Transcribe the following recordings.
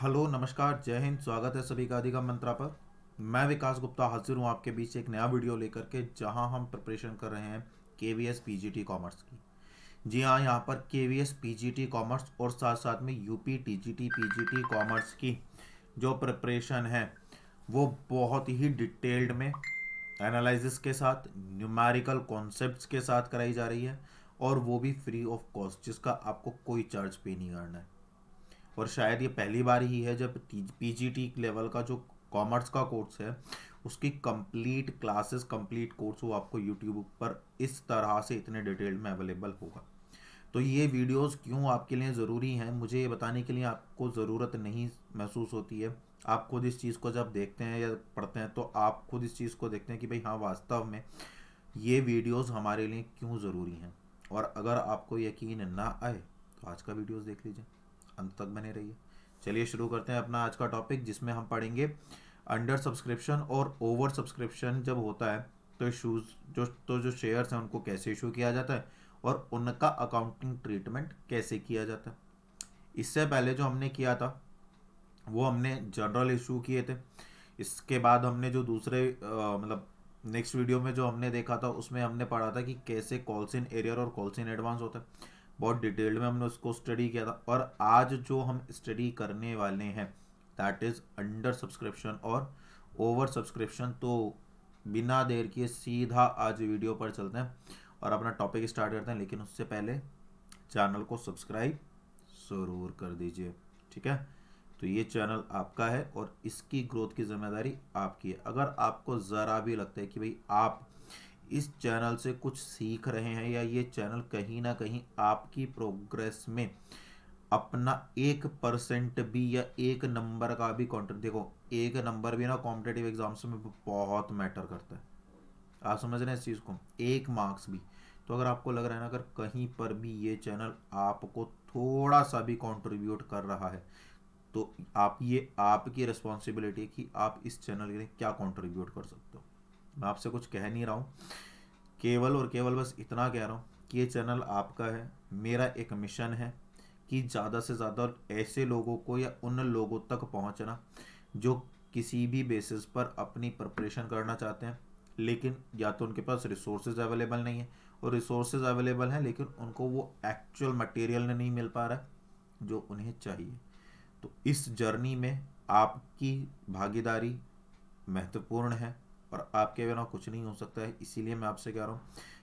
hello नमस्कार जय हिंद स्वागत है सभी का अधिगम मंत्रा पर मैं विकास गुप्ता हाजिर हूँ आपके बीच एक नया वीडियो लेकर के जहाँ हम प्रिपरेशन कर रहे हैं K V S P G T commerce की जी हाँ यहाँ पर K V S P G T commerce और साथ साथ में U P T G T P G T commerce की जो प्रिपरेशन है वो बहुत ही डिटेल्ड में एनालिसिस के साथ न्यूमेरिकल कॉन्सेप्ट के साथ कराई जा रही है और वो भी फ्री ऑफ कॉस्ट जिसका आपको कोई चार्ज पे नहीं करना है और शायद ये पहली बार ही है जब पीजीटी लेवल का जो कॉमर्स का कोर्स है उसकी कंप्लीट क्लासेस कंप्लीट कोर्स वो आपको यूट्यूब पर इस तरह से इतने डिटेल में अवेलेबल होगा तो ये वीडियोस क्यों आपके लिए ज़रूरी हैं मुझे ये बताने के लिए आपको ज़रूरत नहीं महसूस होती है आप खुद इस चीज़ को जब देखते हैं या पढ़ते हैं तो आप खुद इस चीज़ को देखते हैं कि भाई हाँ वास्तव में ये वीडियोस हमारे लिए क्यों ज़रूरी हैं और अगर आपको यकीन ना आए तो आज का वीडियोस देख लीजिए अंत तक बने रहिए चलिए शुरू करते हैं अपना आज का टॉपिक जिसमें हम पढ़ेंगे अंडर सब्सक्रिप्शन और ओवर सब्सक्रिप्शन जब होता है तो इशूज जो तो जो शेयर्स हैं उनको कैसे इशू किया जाता है और उनका अकाउंटिंग ट्रीटमेंट कैसे किया जाता है इससे पहले जो हमने किया था वो हमने जनरल इशू किए थे इसके बाद हमने जो दूसरे मतलब नेक्स्ट वीडियो में जो हमने देखा था उसमें हमने पढ़ा था कि कैसे कॉल्स इन एरियर और कॉल्स इन एडवांस होता है बहुत डिटेल में हमने उसको स्टडी किया था और आज जो हम स्टडी करने वाले हैं दैट इज़ अंडर सब्सक्रिप्शन और ओवर सब्सक्रिप्शन तो बिना देर किए सीधा आज वीडियो पर चलते हैं और अपना टॉपिक स्टार्ट करते हैं लेकिन उससे पहले चैनल को सब्सक्राइब ज़रूर कर दीजिए ठीक है तो ये चैनल आपका है और इसकी ग्रोथ की जिम्मेदारी आपकी है अगर आपको ज़रा भी लगता है कि भाई आप इस चैनल से कुछ सीख रहे हैं या ये चैनल कहीं ना कहीं आपकी प्रोग्रेस में अपना एक परसेंट भी या एक नंबर का भी कॉन्टेंट देखो एक नंबर भी ना कॉम्पिटेटिव एग्जाम्स में बहुत मैटर करता है आप समझ रहे हैं इस चीज़ को एक मार्क्स भी तो अगर आपको लग रहा है ना अगर कहीं पर भी ये चैनल आपको थोड़ा सा भी कंट्रीब्यूट कर रहा है तो आप ये आपकी रिस्पॉन्सिबिलिटी है कि आप इस चैनल के लिए क्या कंट्रीब्यूट कर सकते हो मैं आपसे कुछ कह नहीं रहा हूँ केवल और केवल बस इतना कह रहा हूँ कि ये चैनल आपका है मेरा एक मिशन है कि ज़्यादा से ज़्यादा ऐसे लोगों को या उन लोगों तक पहुँचना जो किसी भी बेसिस पर अपनी प्रपरेशन करना चाहते हैं लेकिन या तो उनके पास रिसोर्सेज अवेलेबल नहीं है और रिसोर्सेज अवेलेबल हैं लेकिन उनको वो एक्चुअल मटेरियल नहीं मिल पा रहा है जो उन्हें चाहिए तो इस जर्नी में आपकी भागीदारी महत्वपूर्ण है और आपके बिना कुछ नहीं हो सकता है इसीलिए मैं आपसे कह रहा हूँ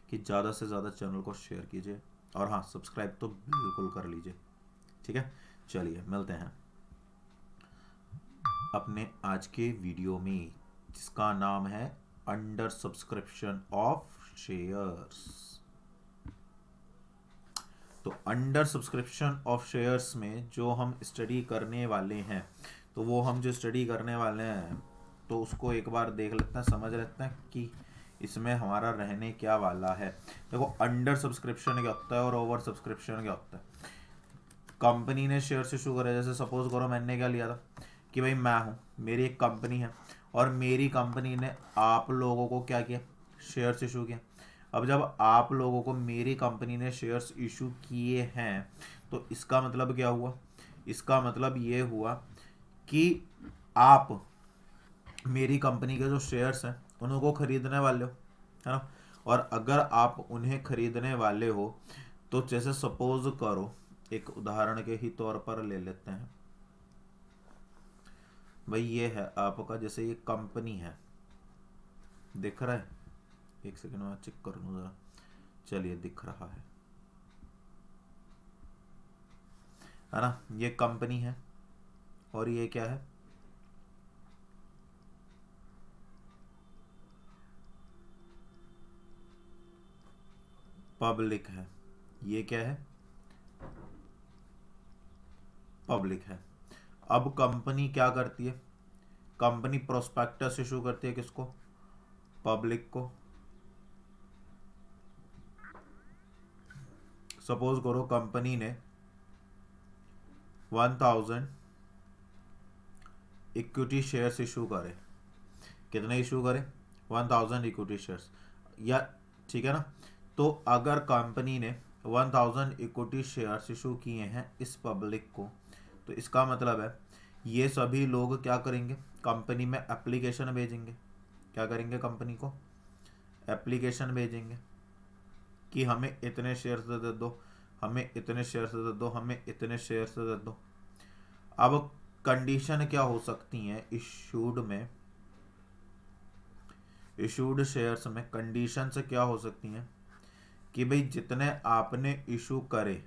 कि ज़्यादा से ज़्यादा चैनल को शेयर कीजिए और हाँ सब्सक्राइब तो बिल्कुल कर लीजिए ठीक है चलिए मिलते हैं अपने आज के वीडियो में जिसका नाम है अंडर सब्सक्रिप्शन ऑफ शेयर्स तो अंडर सब्सक्रिप्शन ऑफ शेयर्स में जो हम स्टडी करने वाले हैं तो वो हम जो स्टडी करने वाले हैं तो उसको एक बार देख लेते हैं समझ लेते हैं कि इसमें हमारा रहने क्या वाला है देखो अंडर सब्सक्रिप्शन क्या होता है और ओवर सब्सक्रिप्शन क्या होता है कंपनी ने शेयर इशू करे जैसे सपोज करो मैंने क्या लिया था कि भाई मैं हूँ मेरी एक कंपनी है और मेरी कंपनी ने आप लोगों को क्या किया शेयर्स इशू किया अब जब आप लोगों को मेरी कंपनी ने शेयर्स इशू किए हैं तो इसका मतलब क्या हुआ इसका मतलब ये हुआ कि आप मेरी कंपनी के जो शेयर्स हैं उनको खरीदने वाले हो है ना और अगर आप उन्हें खरीदने वाले हो तो जैसे सपोज करो एक उदाहरण के ही तौर पर ले लेते हैं भाई ये है आपका जैसे ये कंपनी है दिख रहा है एक सेकेंड में चेक कर लू जरा चलिए दिख रहा है है ना ये कंपनी है और ये क्या है पब्लिक है ये क्या है पब्लिक है अब कंपनी क्या करती है कंपनी प्रोस्पेक्टस इशू करती है किसको पब्लिक को सपोज करो कंपनी ने one thousand equity shares issue करे कितने इशू करे वन थाउजेंड इक्विटी शेयर्स या ठीक है ना तो अगर कंपनी ने 1000 इक्विटी शेयर्स इशू किए हैं इस पब्लिक को तो इसका मतलब है ये सभी लोग क्या करेंगे कंपनी में एप्लीकेशन भेजेंगे क्या करेंगे कंपनी को एप्लीकेशन भेजेंगे कि हमें इतने शेयर्स दे दो हमें इतने शेयर्स दे दो हमें इतने शेयर्स दे दो अब कंडीशन क्या हो सकती है इशूड में इशूड शेयर्स में कंडीशन से क्या हो सकती हैं कि भाई जितने आपने इशू करे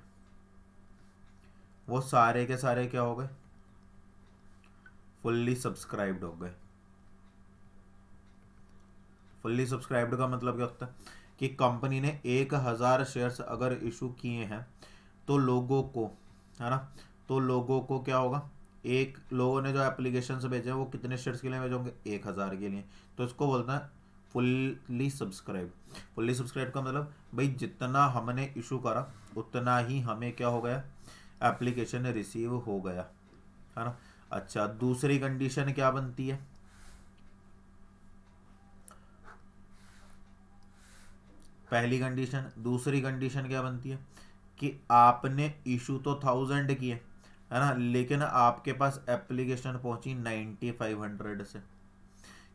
वो सारे के सारे क्या हो गए फुल्ली सब्सक्राइब्ड हो गए फुल्ली सब्सक्राइब्ड का मतलब क्या होता है कि कंपनी ने एक हज़ार शेयर्स अगर इशू किए हैं तो लोगों को है ना तो लोगों को क्या होगा एक लोगों ने जो एप्लीकेशन भेजे हैं वो कितने शेयर्स के लिए भेजे होंगे एक हज़ार के लिए तो इसको बोलते हैं फुल्ली सब्सक्राइब फुल्ली सब्सक्राइब का मतलब भाई जितना हमने इशू करा उतना ही हमें क्या हो गया एप्लीकेशन रिसीव हो गया है ना अच्छा दूसरी कंडीशन क्या बनती है पहली कंडीशन दूसरी कंडीशन क्या बनती है कि आपने इशू तो थाउजेंड किए है ना लेकिन आपके पास एप्लीकेशन पहुंची नाइन्टी फाइव हंड्रेड से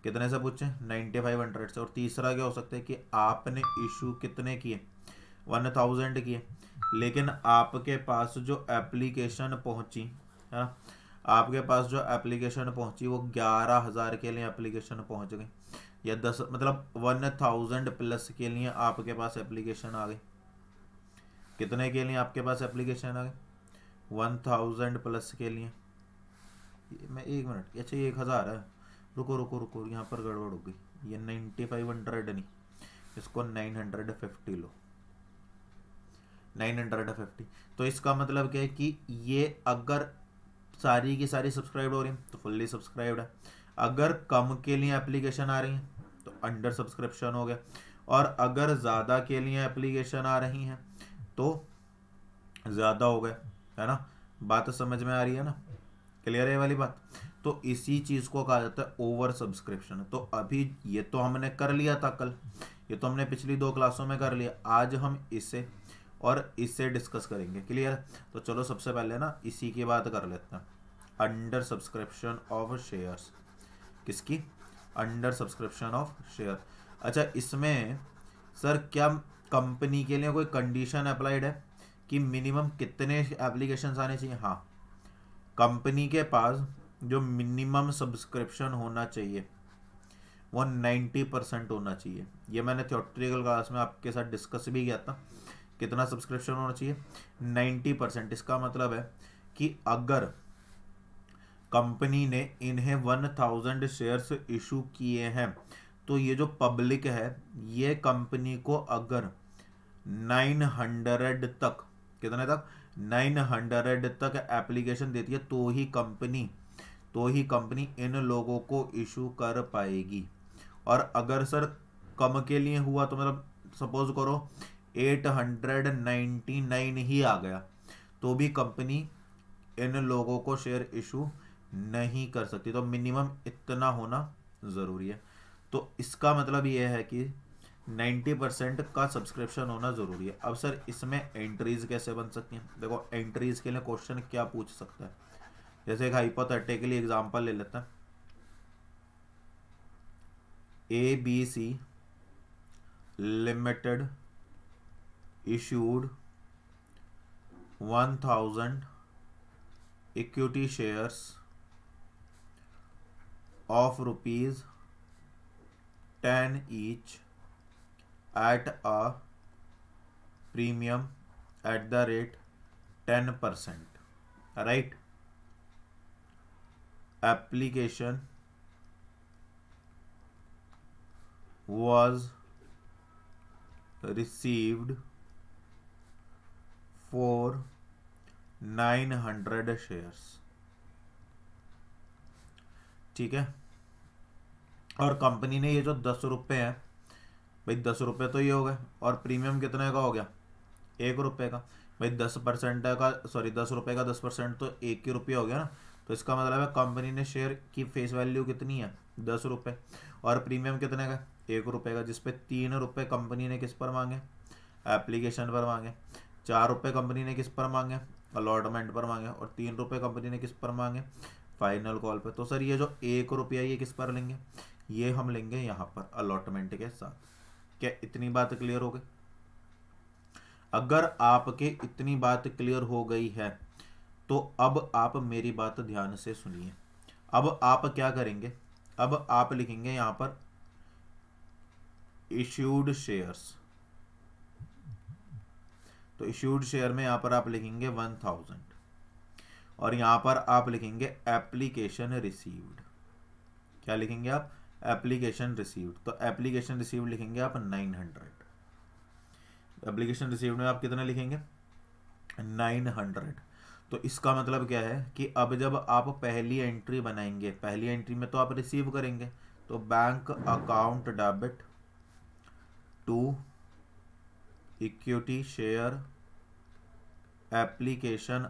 कितने से पूछे नाइन्टी फाइव हंड्रेड से और तीसरा क्या हो सकता है कि आपने इशू कितने किए वन थाउजेंड किए लेकिन आपके पास जो एप्लीकेशन पहुंची है ना आपके पास जो एप्लीकेशन पहुंची वो ग्यारह हज़ार के लिए एप्लीकेशन पहुंच गई या दस मतलब वन थाउजेंड प्लस के लिए आपके पास एप्लीकेशन आ गई कितने के लिए आपके पास एप्लीकेशन आ गई वन थाउजेंड प्लस के लिए मैं एक मिनट अच्छा एक हज़ार है रुको रुको रुको यहाँ पर गड़बड़ हो गई ये नाइन्टी फाइव हंड्रेड नहीं इसको नाइन हंड्रेड फिफ्टी लो नाइन हंड्रेड फिफ्टी तो इसका मतलब क्या है कि ये अगर सारी की सारी सब्सक्राइब हो रही हैं तो फुल्ली सब्सक्राइब्ड है अगर कम के लिए एप्लीकेशन आ रही हैं तो अंडर सब्सक्रिप्शन हो गया और अगर ज़्यादा के लिए एप्लीकेशन आ रही हैं तो ज़्यादा हो गए है ना बात समझ में आ रही है ना क्लियर है वाली बात तो इसी चीज़ को कहा जाता है ओवर सब्सक्रिप्शन तो अभी ये तो हमने कर लिया था कल ये तो हमने पिछली दो क्लासों में कर लिया आज हम इसे और इससे डिस्कस करेंगे क्लियर तो चलो सबसे पहले ना इसी की बात कर लेते हैं अंडर सब्सक्रिप्शन ऑफ शेयर्स किसकी अंडर सब्सक्रिप्शन ऑफ शेयर अच्छा इसमें सर क्या कंपनी के लिए कोई कंडीशन अप्लाइड है कि मिनिमम कितने एप्लीकेशन आने चाहिए हाँ कंपनी के पास जो मिनिमम सब्सक्रिप्शन होना चाहिए वो नाइन्टी परसेंट होना चाहिए ये मैंने थियोट्रिकल क्लास में आपके साथ डिस्कस भी किया था कितना सब्सक्रिप्शन होना चाहिए नाइन्टी परसेंट इसका मतलब है कि अगर कंपनी ने इन्हें वन थाउजेंड शेयर्स इशू किए हैं तो ये जो पब्लिक है ये कंपनी को अगर नाइन हंड्रेड तक कितने तक नाइन हंड्रेड तक एप्लीकेशन देती है तो ही कंपनी तो ही कंपनी इन लोगों को इशू कर पाएगी और अगर सर कम के लिए हुआ तो मतलब सपोज करो 899 ही आ गया तो भी कंपनी इन लोगों को शेयर इशू नहीं कर सकती तो मिनिमम इतना होना ज़रूरी है तो इसका मतलब यह है कि 90 परसेंट का सब्सक्रिप्शन होना ज़रूरी है अब सर इसमें एंट्रीज़ कैसे बन सकती हैं देखो एंट्रीज़ के लिए क्वेश्चन क्या पूछ सकता है जैसे एक हाइपोथेटिकली एग्जांपल ले लेते हैं A B C limited issued one thousand equity shares of rupees ten each at a premium at the rate ten percent right application was received for 900 shares ठीक है और कंपनी ने ये जो दस रुपए है भाई दस रुपये तो ये हो गए और प्रीमियम कितने का हो गया एक रुपए का भाई दस परसेंट का सॉरी दस रुपए का दस परसेंट तो एक ही रुपये हो गया ना तो इसका मतलब है कंपनी ने शेयर की फेस वैल्यू कितनी है दस रुपये और प्रीमियम कितने का एक रुपये का जिसपे तीन रुपये कंपनी ने किस पर मांगे एप्लीकेशन पर मांगे चार रुपये कंपनी ने किस पर मांगे अलॉटमेंट पर मांगे और तीन रुपये कंपनी ने किस पर मांगे फाइनल कॉल पर तो सर ये जो एक रुपया ये किस पर लेंगे ये हम लेंगे यहाँ पर अलॉटमेंट के साथ क्या इतनी बात क्लियर हो गई अगर आपके इतनी बात क्लियर हो गई है तो अब आप मेरी बात ध्यान से सुनिए अब आप क्या करेंगे अब आप लिखेंगे यहां पर इश्यूड शेयर्स तो इश्यूड शेयर में यहां पर आप लिखेंगे वन थाउजेंड और यहां पर आप लिखेंगे एप्लीकेशन रिसीव्ड क्या लिखेंगे आप एप्लीकेशन रिसीव्ड तो एप्लीकेशन रिसीव्ड लिखेंगे आप नाइन हंड्रेड एप्लीकेशन रिसीव्ड में आप कितना लिखेंगे नाइन हंड्रेड तो इसका मतलब क्या है कि अब जब आप पहली एंट्री बनाएंगे पहली एंट्री में तो आप रिसीव करेंगे तो bank account debit to equity share application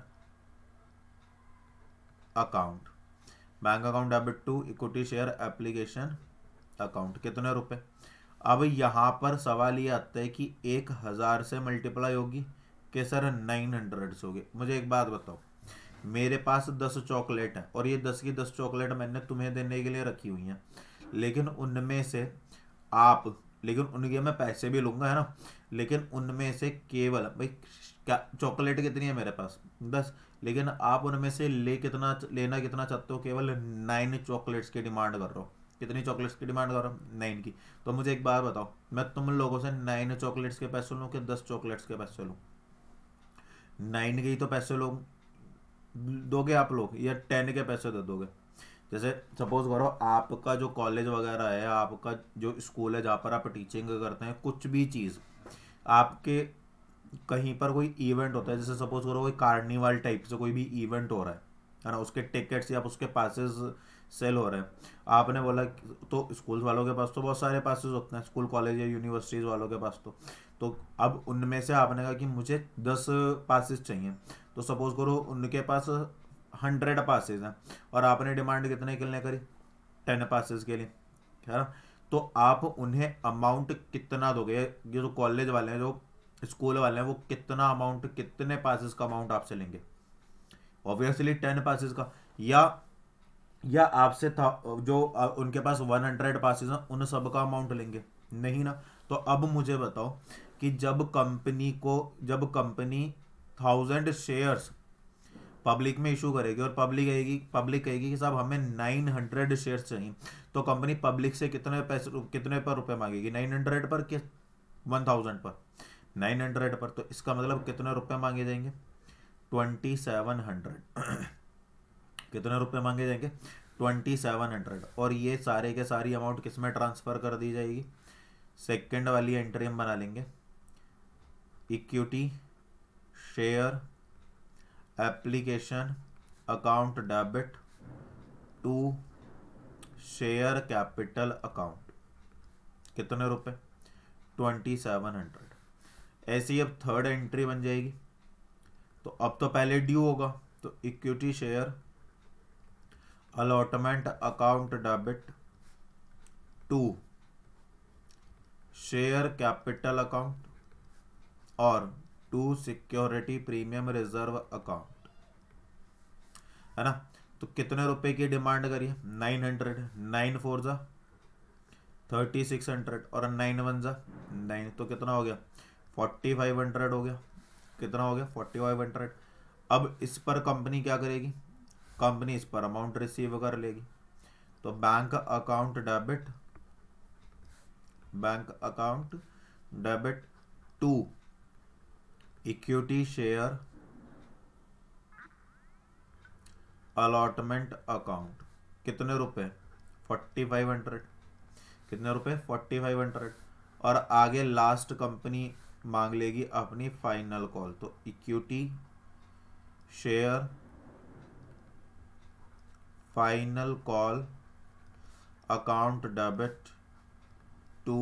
account bank account debit to equity share application account कितने रुपए अब यहां पर सवाल ये आता है कि एक हज़ार से मल्टीप्लाई होगी के सर नाइन हंड्रेड हो गए मुझे एक बात बताओ मेरे पास दस चॉकलेट हैं और ये दस की दस चॉकलेट मैंने तुम्हें देने के लिए रखी हुई हैं लेकिन उनमें से आप लेकिन उनके मैं पैसे भी लूँगा है ना लेकिन उनमें से केवल भाई क्या चॉकलेट कितनी है मेरे पास दस लेकिन आप उनमें से ले कितना लेना कितना चाहते हो केवल नाइन चॉकलेट्स की डिमांड कर रहा हो कितनी चॉकलेट्स की डिमांड कर रहा हूँ नाइन की तो मुझे एक बार बताओ मैं तुम लोगों से नाइन चॉकलेट्स के पैसे लूँ कि दस चॉकलेट्स के पैसे लूँ नाइन के ही तो पैसे लोग दोगे आप लोग या टेन के पैसे दे दोगे जैसे सपोज करो आपका जो कॉलेज वगैरह है आपका जो स्कूल है जहाँ पर आप टीचिंग करते हैं कुछ भी चीज़ आपके कहीं पर कोई इवेंट होता है जैसे सपोज करो कोई कार्निवाल टाइप से कोई भी इवेंट हो रहा है है ना उसके टिकट्स या उसके पासेस सेल हो रहे हैं आपने बोला तो स्कूल वालों के पास तो बहुत सारे पासेस होते हैं स्कूल कॉलेज या यूनिवर्सिटीज़ वालों के पास तो तो अब उनमें से आपने कहा कि मुझे दस पासिस चाहिए तो सपोज़ करो उनके पास हंड्रेड पासिस हैं और आपने डिमांड कितने के लिए करी टेन पासिस के लिए है ना तो आप उन्हें अमाउंट कितना दोगे ये जो कॉलेज वाले हैं जो स्कूल वाले हैं वो कितना अमाउंट कितने पासिस का अमाउंट आपसे लेंगे ऑब्वियसली टेन पासिस का या या आपसे था जो उनके पास वन हंड्रेड पासिस हैं उन सब का अमाउंट लेंगे नहीं ना तो अब मुझे बताओ कि जब कंपनी को जब कंपनी थाउजेंड शेयर्स पब्लिक में इशू करेगी और पब्लिक कहेगी पब्लिक कहेगी कि साहब हमें नाइन हंड्रेड शेयर्स चाहिए तो कंपनी पब्लिक से कितने पैसे कितने पर रुपए मांगेगी नाइन हंड्रेड पर कि वन थाउजेंड पर नाइन हंड्रेड पर तो इसका मतलब कितने रुपए मांगे जाएंगे ट्वेंटी सेवन हंड्रेड कितने रुपए मांगे जाएंगे ट्वेंटी सेवन हंड्रेड और ये सारे के सारी अमाउंट किस में ट्रांसफ़र कर दी जाएगी सेकेंड वाली एंट्री हम बना लेंगे equity share application account debit to share capital account कितने रुपए ट्वेंटी सेवन हंड्रेड ऐसी अब थर्ड एंट्री बन जाएगी तो अब तो पहले ड्यू होगा तो equity share allotment account debit to share capital account और to security premium reserve account है ना तो कितने रुपए की डिमांड करिए नाइन हंड्रेड नाइन फोर जा थर्टी सिक्स हंड्रेड और नाइन वन जा नाइन तो कितना हो गया फोर्टी फाइव हंड्रेड हो गया कितना हो गया फोर्टी फाइव हंड्रेड अब इस पर कंपनी क्या करेगी कंपनी इस पर अमाउंट रिसीव कर लेगी तो bank account debit bank account debit to equity share allotment account कितने रुपए फोर्टी फाइव हंड्रेड कितने रुपए फोर्टी फाइव हंड्रेड और आगे लास्ट कंपनी मांग लेगी अपनी फाइनल कॉल तो equity share final call account debit to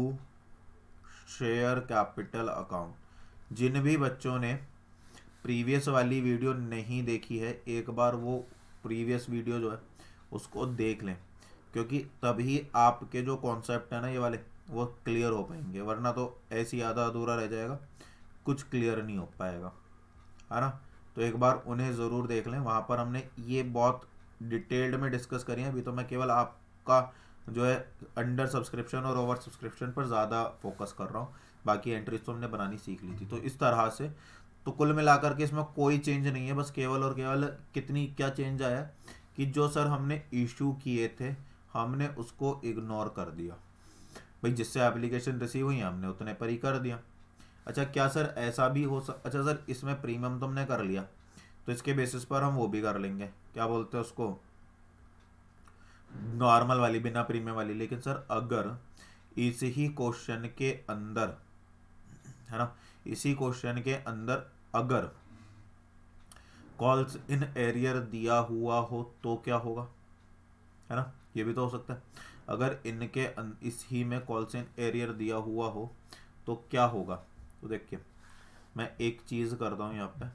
share capital account जिन भी बच्चों ने प्रीवियस वाली वीडियो नहीं देखी है एक बार वो प्रीवियस वीडियो जो है उसको देख लें क्योंकि तभी आपके जो कॉन्सेप्ट है ना ये वाले वो क्लियर हो पाएंगे वरना तो ऐसी आधा अधूरा रह जाएगा कुछ क्लियर नहीं हो पाएगा है ना तो एक बार उन्हें ज़रूर देख लें वहाँ पर हमने ये बहुत डिटेल्ड में डिस्कस करी है अभी तो मैं केवल आपका जो है अंडर सब्सक्रिप्शन और ओवर सब्सक्रिप्शन पर ज़्यादा फोकस कर रहा हूँ बाकी एंट्रीज तो हमने बनानी सीख ली थी तो इस तरह से तो कुल मिलाकर के इसमें कोई चेंज नहीं है बस केवल और केवल कितनी क्या चेंज आया कि जो सर हमने इशू किए थे हमने उसको इग्नोर कर दिया भाई जिससे एप्लीकेशन रिसीव हुई हमने उतने पर ही कर दिया अच्छा क्या सर ऐसा भी हो सक अच्छा सर इसमें प्रीमियम तो हमने कर लिया तो इसके बेसिस पर हम वो भी कर लेंगे क्या बोलते हैं उसको नॉर्मल वाली बिना प्रीमियम वाली लेकिन सर अगर इस ही क्वेश्चन के अंदर है ना इसी क्वेश्चन के अंदर अगर कॉल्स इन एरियर दिया हुआ हो तो क्या होगा है ना ये भी तो हो सकता है अगर इनके अं, इस ही में कॉल्स इन एरियर दिया हुआ हो तो क्या होगा तो देखिए मैं एक चीज़ करता हूँ यहाँ पे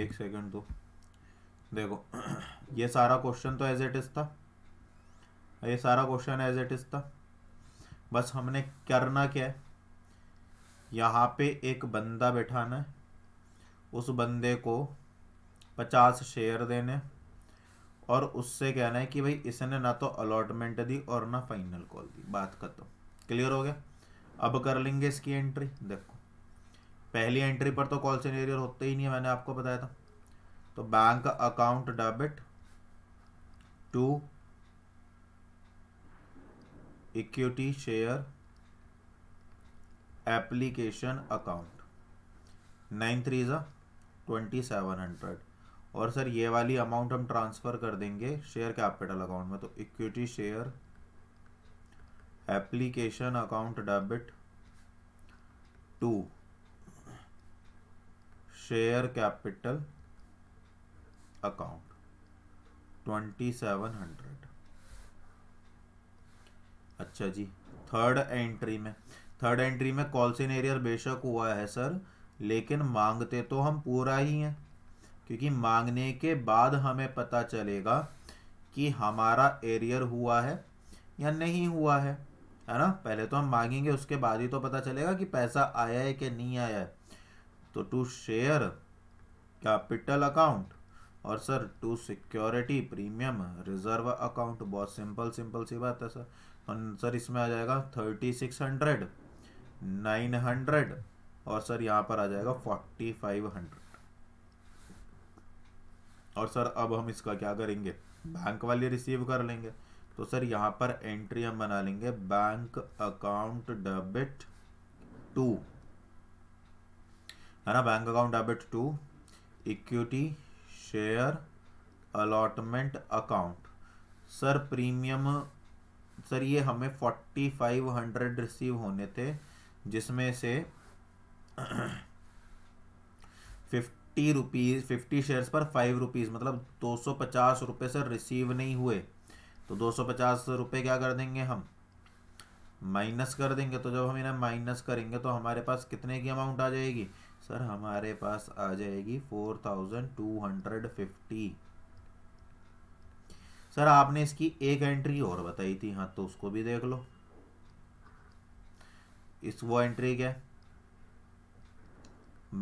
एक सेकंड दो देखो ये सारा क्वेश्चन तो एज इट इज़ था ये सारा क्वेश्चन एज इट इज़ था बस हमने करना क्या है यहाँ पे एक बंदा बैठाना है उस बंदे को पचास शेयर देने और उससे कहना है कि भाई इसने ना तो अलॉटमेंट दी और ना फाइनल कॉल दी बात खत्म क्लियर हो गया अब कर लेंगे इसकी एंट्री देखो पहली एंट्री पर तो कॉल सिनेरियर होते ही नहीं है मैंने आपको बताया था तो bank account debit to equity share application account nine three जो ट्वेंटी सेवन हंड्रेड और सर ये वाली अमाउंट हम ट्रांसफ़र कर देंगे शेयर कैपिटल अकाउंट में तो equity share application account debit to share capital account twenty seven hundred अच्छा जी थर्ड एंट्री में थर्ड एंट्री में कॉल्सिन एरियर बेशक हुआ है सर लेकिन मांगते तो हम पूरा ही हैं क्योंकि मांगने के बाद हमें पता चलेगा कि हमारा एरियर हुआ है या नहीं हुआ है है ना पहले तो हम मांगेंगे उसके बाद ही तो पता चलेगा कि पैसा आया है कि नहीं आया है तो टू शेयर कैपिटल अकाउंट और sir to security premium reserve account बहुत सिंपल सिंपल सी बात है सर तो इसमें आ जाएगा thirty six hundred nine hundred और सर यहाँ पर आ जाएगा फोर्टी फाइव हंड्रेड और सर अब हम इसका क्या करेंगे बैंक वाली रिसीव कर लेंगे तो सर यहाँ पर एंट्री हम बना लेंगे बैंक अकाउंट डेबिट टू है ना bank account debit to equity share allotment account sir premium sir ये हमें फोर्टी फाइव हंड्रेड रिसीव होने थे जिसमें से फिफ्टी रुपीज़ फिफ्टी शेयर्स पर फाइव रुपीज़ मतलब दो सौ पचास रुपये सर रिसीव नहीं हुए तो दो सौ पचास रुपये क्या कर देंगे हम माइनस कर देंगे तो जब हम इन्हें माइनस करेंगे तो हमारे पास कितने की अमाउंट आ जाएगी सर हमारे पास आ जाएगी four thousand two hundred fifty sir आपने इसकी एक एंट्री और बताई थी हाँ तो उसको भी देख लो इस वो एंट्री क्या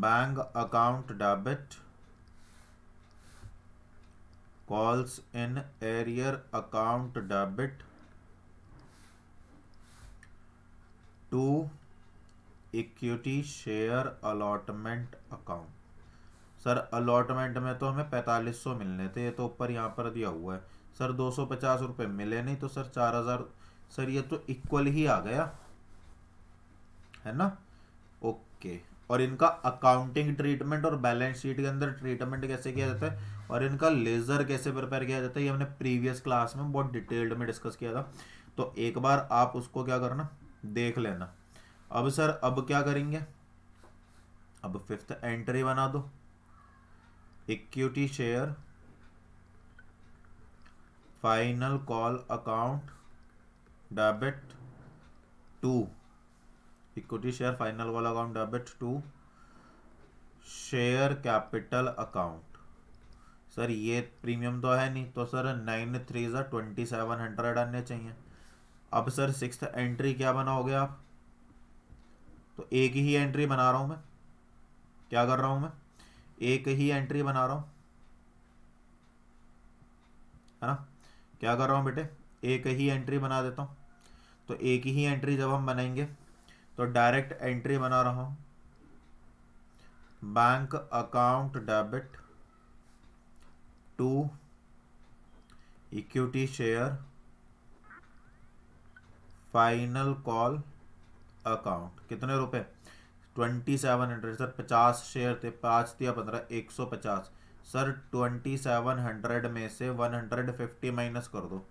bank account debit calls in arrear account debit to equity share allotment account sir allotment में तो हमें पैंतालीस सौ मिलने थे ये तो ऊपर यहाँ पर दिया हुआ है सर दो सौ पचास रुपये मिले नहीं तो सर चार हज़ार सर ये तो इक्वल ही आ गया है ना ओके और इनका अकाउंटिंग ट्रीटमेंट और बैलेंस शीट के अंदर ट्रीटमेंट कैसे किया जाता है और इनका लेज़र कैसे प्रिपेयर किया जाता है ये हमने प्रीवियस क्लास में बहुत डिटेल्ड में डिस्कस किया था तो एक बार आप उसको क्या करना देख लेना अब सर अब क्या करेंगे अब फिफ्थ एंट्री बना दो equity share final call account debit to equity share final call account debit to share capital account sir ये प्रीमियम तो है नहीं तो सर नाइन थ्री ज़ा ट्वेंटी सेवन हंड्रेड आने चाहिए अब सर सिक्स एंट्री क्या बनाओगे आप तो एक ही एंट्री बना रहा हूं मैं क्या कर रहा हूं मैं एक ही एंट्री बना रहा हूं है ना क्या कर रहा हूं बेटे एक ही एंट्री बना देता हूं तो एक ही एंट्री जब हम बनाएंगे तो डायरेक्ट एंट्री बना रहा हूं bank account debit to equity share final call account कितने रुपए ट्वेंटी सेवन हंड्रेड सर पचास शेयर थे पाँच दिया पंद्रह एक सौ पचास सर ट्वेंटी सेवन हंड्रेड में से वन हंड्रेड फिफ्टी माइनस कर दो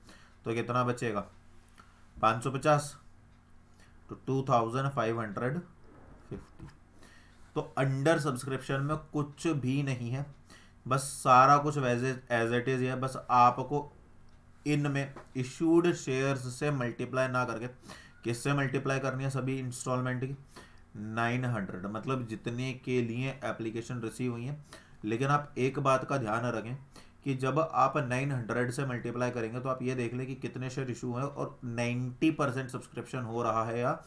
तो कितना बचेगा पाँच सौ पचास तो two thousand five hundred fifty तो अंडर सब्सक्रिप्शन में कुछ भी नहीं है बस सारा कुछ वैसे एज इट इज़ है बस आपको इनमें इशूड शेयर्स से मल्टीप्लाई ना करके किससे मल्टीप्लाई करनी है सभी इंस्टॉलमेंट की नाइन हंड्रेड मतलब जितने के लिए एप्लीकेशन रिसीव हुई है लेकिन आप एक बात का ध्यान रखें कि जब आप 900 से मल्टीप्लाई करेंगे तो आप ये देख लें कि कितने शेयर इशू हैं और 90 परसेंट सब्सक्रिप्शन हो रहा है या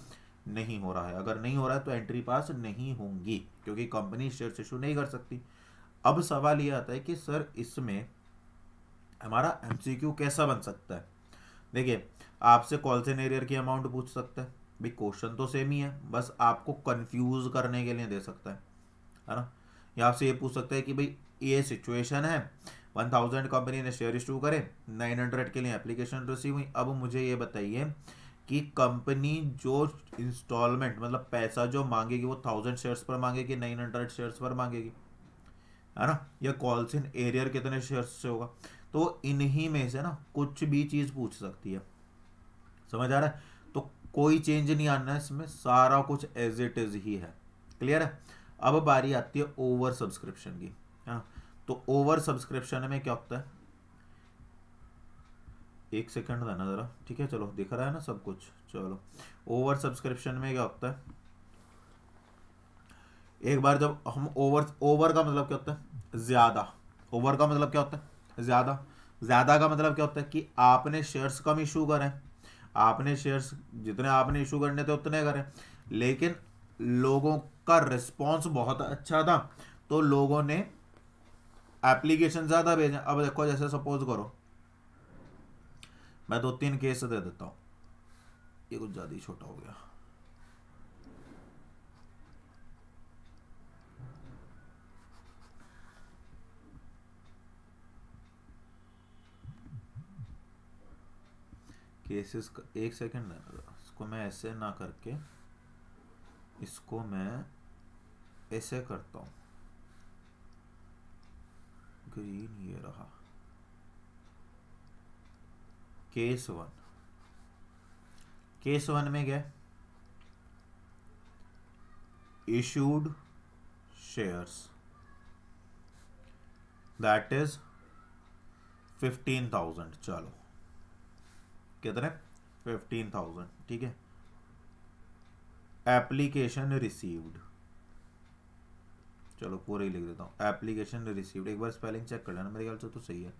नहीं हो रहा है अगर नहीं हो रहा है तो एंट्री पास नहीं होंगी क्योंकि कंपनी शेयर इशू नहीं कर सकती अब सवाल ये आता है कि सर इसमें हमारा एम कैसा बन सकता है देखिए आपसे कॉल से एरियर की अमाउंट पूछ सकता है भाई क्वेश्चन तो सेम ही है बस आपको कंफ्यूज करने के लिए दे सकता है है ना या आपसे ये पूछ सकता है कि भाई ये सिचुएशन है वन थाउजेंड कंपनी ने शेयर इशू करे नाइन हंड्रेड के लिए एप्लीकेशन रिसीव हुई अब मुझे ये बताइए कि कंपनी जो इंस्टॉलमेंट मतलब पैसा जो मांगेगी वो थाउजेंड शेयर्स पर मांगेगी नाइन हंड्रेड शेयर्स पर मांगेगी है ना या कॉल्स इन एरियर कितने शेयर्स से होगा तो इन्हीं में से ना कुछ भी चीज़ पूछ सकती है समझ आ रहा है तो कोई चेंज नहीं आना है इसमें सारा कुछ एज इट इज ही है क्लियर है अब बारी आती है ओवर सब्सक्रिप्शन की हाँ तो ओवर सब्सक्रिप्शन में क्या होता है एक सेकंड रहना ज़रा ठीक है चलो दिख रहा है ना सब कुछ चलो ओवर सब्सक्रिप्शन में क्या होता है एक बार जब हम ओवर ओवर का मतलब क्या होता है ज़्यादा ओवर का मतलब क्या होता है ज़्यादा ज़्यादा का मतलब क्या होता है कि आपने शेयर्स कम इशू करें आपने शेयर्स जितने आपने इशू करने थे उतने करें लेकिन लोगों का रिस्पॉन्स बहुत अच्छा था तो लोगों ने एप्लीकेशन ज़्यादा भेजा अब देखो जैसे सपोज करो मैं दो तीन केस दे देता हूँ ये कुछ ज़्यादा ही छोटा हो गया केसेस का एक सेकेंड इसको मैं ऐसे ना करके इसको मैं ऐसे करता हूँ ग्रीन ये रहा केस वन केस वन में क्या issued shares that is fifteen thousand चलो कितने फिफ्टीन थाउजेंड ठीक है एप्लीकेशन रिसीव्ड चलो पूरे ही लिख देता हूँ एप्लीकेशन रिसीव्ड एक बार स्पेलिंग चेक कर लेना मेरे ख्याल से तो सही है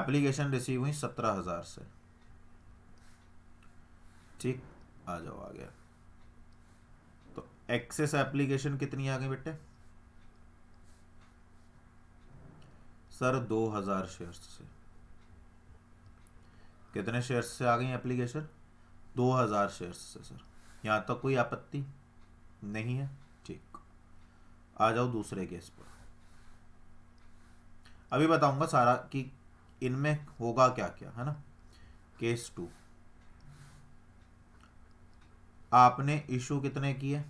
एप्लीकेशन रिसीव हुई सत्रह हज़ार से ठीक आ जाओ आ गया तो एक्सेस एप्लीकेशन कितनी आ गई बेटे सर दो हज़ार शेयर से कितने शेयर्स से आ गई एप्लीकेशन दो हज़ार शेयर्स से सर यहाँ तक तो कोई आपत्ति नहीं है ठीक आ जाओ दूसरे केस पर अभी बताऊंगा सारा कि इनमें होगा क्या क्या है ना केस टू आपने इशू कितने किए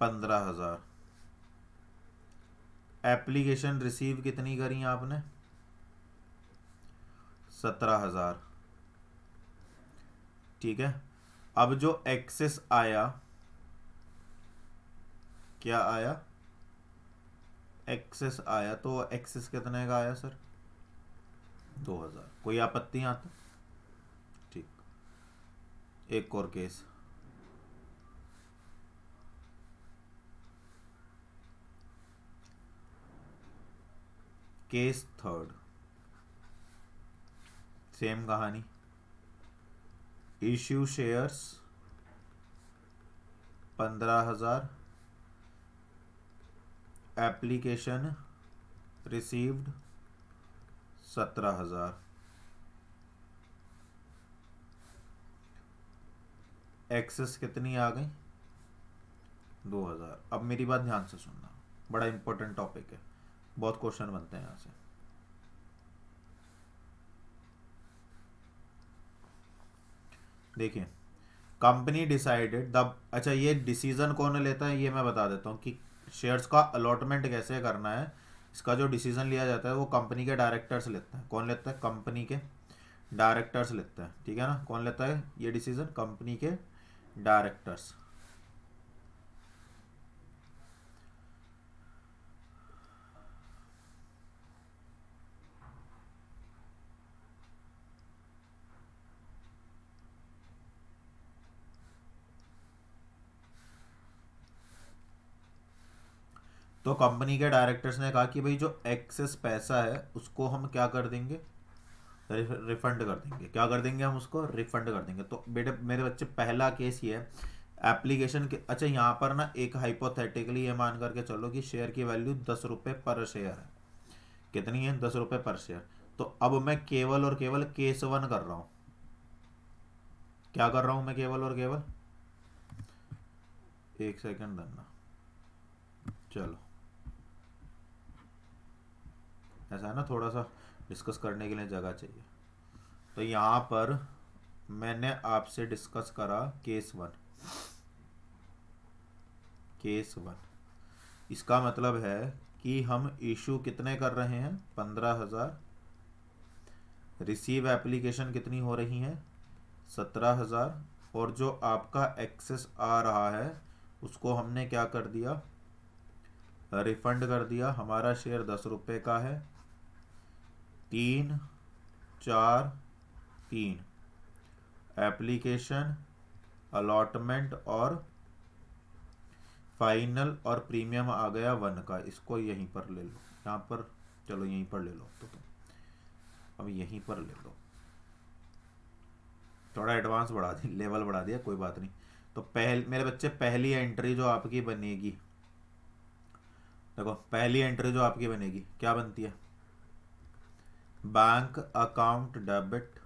पंद्रह हजार एप्लीकेशन रिसीव कितनी करी आपने सत्रह हजार ठीक है अब जो एक्सेस आया क्या आया एक्सेस आया तो एक्सेस कितने का आया सर दो हजार कोई आपत्ति यहाँ ठीक एक और केस केस थर्ड सेम कहानी इश्यू शेयर्स पंद्रह हजार एप्लीकेशन रिसीव्ड सत्रह हजार एक्सेस कितनी आ गई दो हजार अब मेरी बात ध्यान से सुनना बड़ा इंपॉर्टेंट टॉपिक है बहुत क्वेश्चन बनते हैं यहाँ से देखिए कंपनी डिसाइडेड द अच्छा ये डिसीजन कौन लेता है ये मैं बता देता हूँ कि शेयर्स का अलॉटमेंट कैसे करना है इसका जो डिसीजन लिया जाता है वो कंपनी के डायरेक्टर्स लेते हैं कौन लेता है कंपनी के डायरेक्टर्स लेते हैं ठीक है ना कौन लेता है ये डिसीजन कंपनी के डायरेक्टर्स तो कंपनी के डायरेक्टर्स ने कहा कि भाई जो एक्सेस पैसा है उसको हम क्या कर देंगे रिफंड कर देंगे क्या कर देंगे हम उसको रिफंड कर देंगे तो बेटे मेरे बच्चे पहला केस ये है एप्लीकेशन के अच्छा यहाँ पर ना एक हाइपोथेटिकली ये मान करके चलो कि शेयर की वैल्यू दस रुपये पर शेयर है कितनी है दस रुपये पर शेयर तो अब मैं केवल और केवल केस वन कर रहा हूँ क्या कर रहा हूँ मैं केवल और केवल एक सेकेंड चलो ऐसा है ना थोड़ा सा डिस्कस करने के लिए जगह चाहिए तो यहाँ पर मैंने आपसे डिस्कस करा केस वन केस वन इसका मतलब है कि हम इशू कितने कर रहे हैं पंद्रह हज़ार रिसीव एप्लीकेशन कितनी हो रही है सत्रह हज़ार और जो आपका एक्सेस आ रहा है उसको हमने क्या कर दिया रिफ़ंड कर दिया हमारा शेयर दस रुपये का है तीन चार तीन एप्लीकेशन अलॉटमेंट और फाइनल और प्रीमियम आ गया वन का इसको यहीं पर ले लो यहाँ पर चलो यहीं पर ले लो तो अब यहीं पर ले लो थोड़ा एडवांस बढ़ा दी लेवल बढ़ा दिया कोई बात नहीं तो पहल मेरे बच्चे पहली एंट्री जो आपकी बनेगी देखो पहली एंट्री जो आपकी बनेगी क्या बनती है bank account debit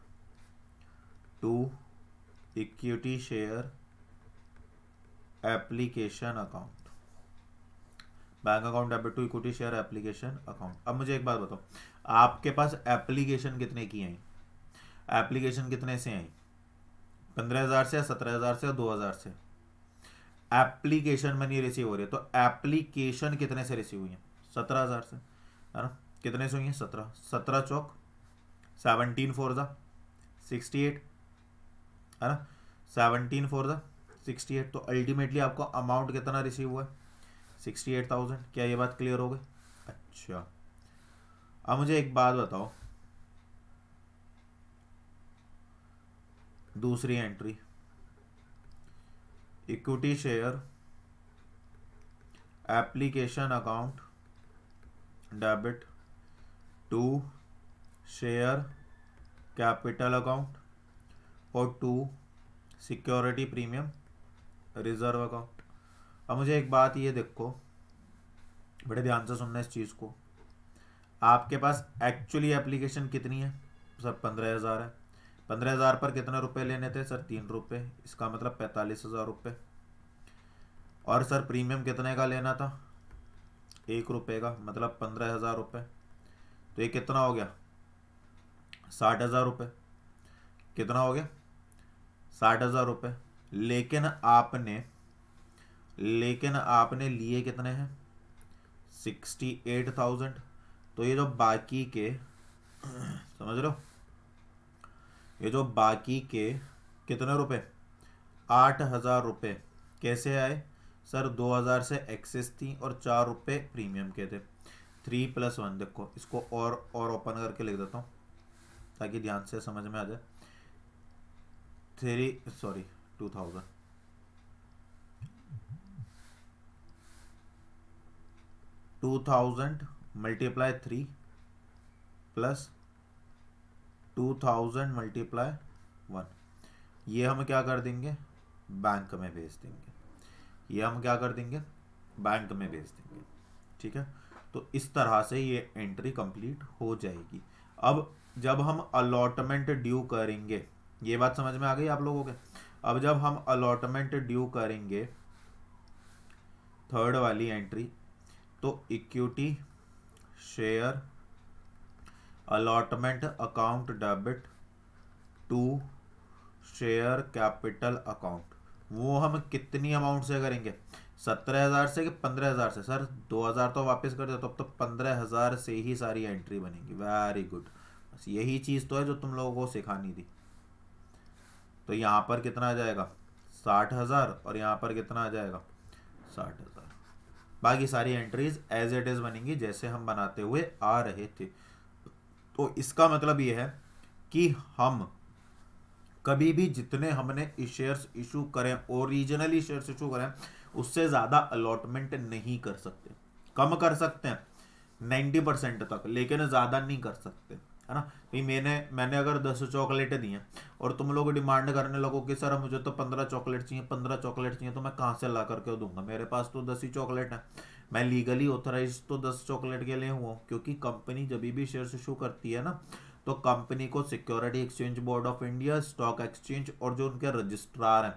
to equity share application account bank account debit to equity share application account अब मुझे एक बात बताओ आपके पास एप्लीकेशन कितने की आई एप्लीकेशन कितने से आई पंद्रह हज़ार से सत्रह हज़ार से दो हज़ार से एप्लीकेशन मनी रिसीव हो रही है तो एप्लीकेशन कितने से रिसीव हुई है सत्रह हज़ार से है ना कितने से हैं सत्रह सत्रह चौक सेवनटीन फोर ज़ा सिक्सटी एट है ना सेवनटीन फोर ज़ा सिक्सटी एट तो अल्टीमेटली आपको अमाउंट कितना रिसीव हुआ है सिक्सटी एट थाउजेंड क्या ये बात क्लियर हो गई अच्छा अब मुझे एक बात बताओ दूसरी entry equity share application account debit to share capital account और to security premium reserve account अब मुझे एक बात ये देखो बड़े ध्यान से सुनना इस चीज़ को आपके पास एक्चुअली एप्लीकेशन कितनी है सर पंद्रह हज़ार है पंद्रह हज़ार पर कितने रुपए लेने थे सर तीन रुपये इसका मतलब पैंतालीस हज़ार रुपये और सर प्रीमियम कितने का लेना था एक रुपये का मतलब पंद्रह हज़ार रुपये तो ये कितना हो गया साठ हज़ार रुपये कितना हो गया साठ हज़ार रुपये लेकिन आपने लेकिन आपने लिए कितने हैं सिक्सटी एट थाउजेंड तो ये जो बाकी के समझ लो ये जो बाकी के कितने रुपए आठ हज़ार रुपये कैसे आए सर दो हज़ार से एक्सेस थी और चार रुपये प्रीमियम के थे थ्री प्लस वन देखो इसको और और ओपन करके लिख देता हूँ ताकि ध्यान से समझ में आ जाए three sorry two thousand two thousand multiply three plus two thousand multiply one ये हम क्या कर देंगे बैंक में भेज देंगे ये हम क्या कर देंगे बैंक में भेज देंगे ठीक है तो इस तरह से ये एंट्री कंप्लीट हो जाएगी अब जब हम अलॉटमेंट ड्यू करेंगे ये बात समझ में आ गई आप लोगों के अब जब हम अलॉटमेंट ड्यू करेंगे थर्ड वाली एंट्री तो equity share allotment account debit to share capital account वो हम कितनी अमाउंट से करेंगे सत्रह हज़ार से कि पंद्रह हज़ार से सर दो हज़ार तो वापस कर दे तो अब तो पंद्रह हज़ार से ही सारी एंट्री बनेगी वेरी गुड बस यही चीज़ तो है जो तुम लोगों को सिखानी थी तो यहाँ पर कितना आ जाएगा साठ हज़ार और यहाँ पर कितना आ जाएगा साठ हज़ार बाकी सारी एंट्रीज एज इट इज़ बनेंगी जैसे हम बनाते हुए आ रहे थे तो इसका मतलब ये है कि हम कभी भी जितने हमने शेयर्स e इशू करें ओरिजिनली शेयर्स इशू करें उससे ज़्यादा अलॉटमेंट नहीं कर सकते कम कर सकते हैं नाइन्टी परसेंट तक लेकिन ज़्यादा नहीं कर सकते है ना भाई मैंने मैंने अगर दस चॉकलेटें दी हैं और तुम लोग डिमांड करने लगो कि सर मुझे तो पंद्रह चॉकलेट चाहिए पंद्रह चॉकलेट चाहिए तो मैं कहाँ से ला करके दूंगा मेरे पास तो दस ही चॉकलेट है मैं लीगली ऑथराइज तो दस चॉकलेट के लिए हुआ क्योंकि कंपनी जब भी शेयर इशू करती है ना तो कंपनी को security exchange board of India stock exchange और जो उनके रजिस्ट्रार हैं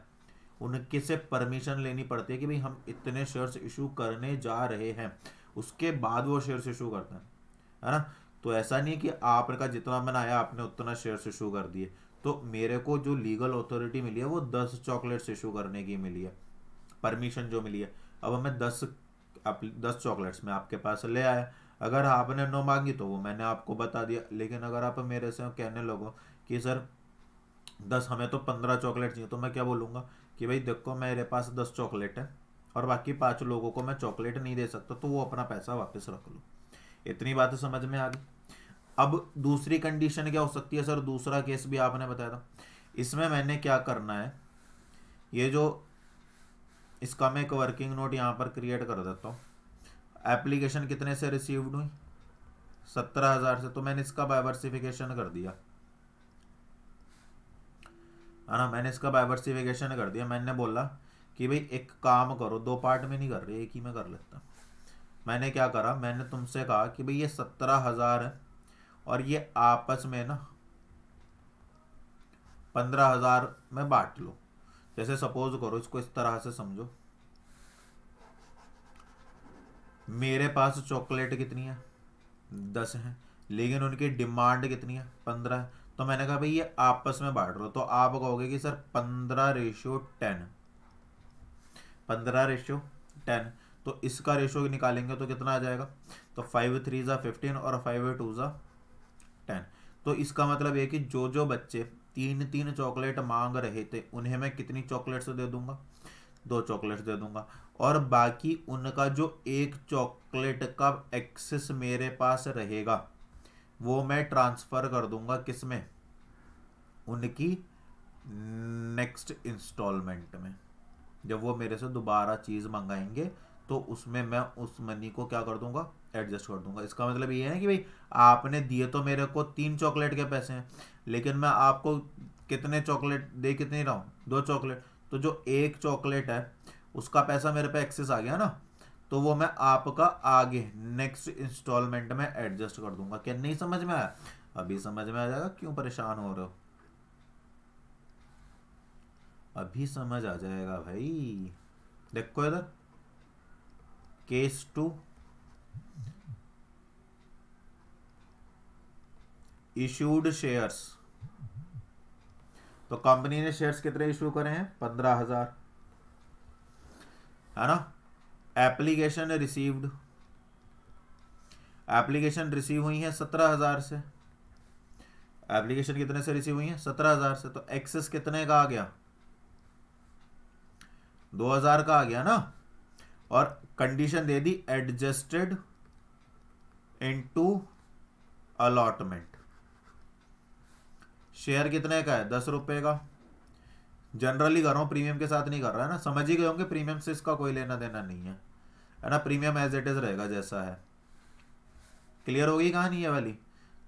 उनके से परमिशन लेनी पड़ती है कि भाई हम इतने शेयर्स इशू करने जा रहे हैं उसके बाद वो शेयर्स इशू करते हैं है ना तो ऐसा नहीं कि का जितना मन आया आपने उतना शेयर्स इशू कर दिए तो मेरे को जो लीगल अथॉरिटी मिली है वो दस चॉकलेट्स इशू करने की मिली है परमिशन जो मिली है अब हमें दस आप दस चॉकलेट्स में आपके पास ले आया अगर आपने नो मांगी तो वो मैंने आपको बता दिया लेकिन अगर आप मेरे से कहने लगो कि सर दस हमें तो पंद्रह चॉकलेट चाहिए तो मैं क्या बोलूँगा कि भाई देखो मेरे पास दस चॉकलेट है और बाकी पाँच लोगों को मैं चॉकलेट नहीं दे सकता तो वो अपना पैसा वापस रख लो इतनी बात समझ में आ गई अब दूसरी कंडीशन क्या हो सकती है सर दूसरा केस भी आपने बताया था इसमें मैंने क्या करना है ये जो इसका मैं एक वर्किंग नोट यहाँ पर क्रिएट कर देता हूँ एप्लीकेशन कितने से रिसीव्ड हुई सत्रह हज़ार से तो मैंने इसका डाइवर्सिफिकेशन कर दिया है हाँ, ना मैंने इसका डाइवर्सिफिकेशन कर दिया मैंने बोला कि भाई एक काम करो दो पार्ट में नहीं कर रही एक ही में कर लेता मैंने क्या करा मैंने तुमसे कहा कि भाई ये सत्रह हज़ार है और ये आपस में ना पंद्रह हज़ार में बांट लो जैसे सपोज करो इसको इस तरह से समझो मेरे पास चॉकलेट कितनी है दस है लेकिन उनकी डिमांड कितनी है पंद्रह तो मैंने कहा भाई ये आपस में बांट रहा हो तो आप कहोगे कि सर पंद्रह रेशियो टेन पंद्रह रेशियो टेन तो इसका रेशियो निकालेंगे तो कितना आ जाएगा तो फाइव थ्री ज़ा फिफ्टीन और फाइव टू ज़ा टेन तो इसका मतलब ये कि जो जो बच्चे तीन तीन चॉकलेट मांग रहे थे उन्हें मैं कितनी चॉकलेट्स दे दूंगा दो चॉकलेट्स दे दूंगा और बाकी उनका जो एक चॉकलेट का एक्सेस मेरे पास रहेगा वो मैं ट्रांसफ़र कर दूंगा किस में उनकी नेक्स्ट इंस्टॉलमेंट में जब वो मेरे से दोबारा चीज़ मंगाएंगे तो उसमें मैं उस मनी को क्या कर दूंगा एडजस्ट कर दूंगा इसका मतलब ये है कि भाई आपने दिए तो मेरे को तीन चॉकलेट के पैसे हैं लेकिन मैं आपको कितने चॉकलेट दे कितने रहा हूँ दो चॉकलेट तो जो एक चॉकलेट है उसका पैसा मेरे पे एक्सेस आ गया ना तो वो मैं आपका आगे नेक्स्ट इंस्टॉलमेंट में एडजस्ट कर दूंगा क्या नहीं समझ में आया अभी समझ में आ जाएगा क्यों परेशान हो रहे हो अभी समझ आ जाएगा भाई देखो इधर केस टू इशूड शेयर्स तो कंपनी ने शेयर्स कितने इशू करे हैं पंद्रह हजार है ना एप्लीकेशन रिसीव्ड एप्लीकेशन रिसीव हुई है सत्रह हज़ार से एप्लीकेशन कितने से रिसीव हुई है सत्रह हज़ार से तो एक्सेस कितने का आ गया दो हज़ार का आ गया ना और कंडीशन दे दी एडजस्टेड इनटू अलॉटमेंट शेयर कितने का है दस रुपए का जनरली कर रहा हूं प्रीमियम के साथ नहीं कर रहा है ना समझ ही गए होंगे प्रीमियम से इसका कोई लेना देना नहीं है है ना प्रीमियम एज इट इज़ रहेगा जैसा है क्लियर होगी कहानी ये वाली